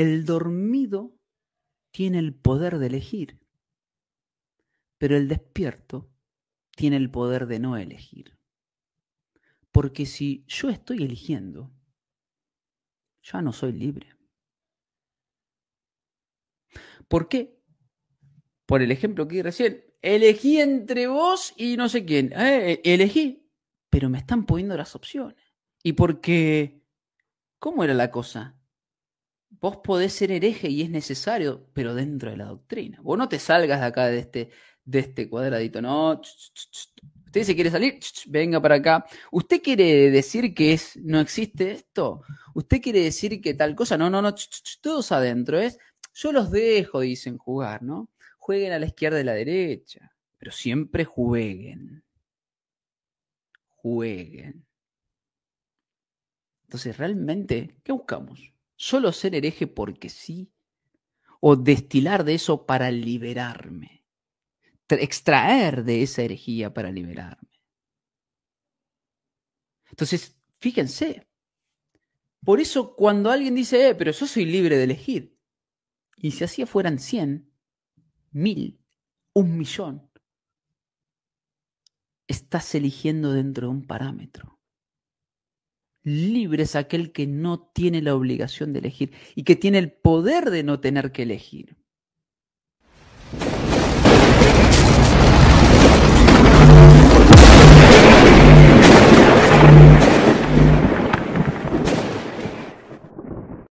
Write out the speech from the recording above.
El dormido tiene el poder de elegir, pero el despierto tiene el poder de no elegir. Porque si yo estoy eligiendo, ya no soy libre. ¿Por qué? Por el ejemplo que di recién. Elegí entre vos y no sé quién. Eh, eh, elegí, pero me están poniendo las opciones. ¿Y por qué? ¿Cómo era la cosa? vos podés ser hereje y es necesario, pero dentro de la doctrina. Vos no te salgas de acá de este, de este cuadradito, no. Usted se quiere salir, venga para acá. ¿Usted quiere decir que es, no existe esto? ¿Usted quiere decir que tal cosa? No, no, no, todos adentro es. Yo los dejo, dicen, jugar, ¿no? Jueguen a la izquierda y a la derecha, pero siempre jueguen. Jueguen. Entonces, realmente, ¿qué buscamos? solo ser hereje porque sí, o destilar de eso para liberarme, extraer de esa herejía para liberarme. Entonces, fíjense, por eso cuando alguien dice, eh, pero yo soy libre de elegir, y si así fueran 100, mil, un millón, estás eligiendo dentro de un parámetro. Libre es aquel que no tiene la obligación de elegir y que tiene el poder de no tener que elegir.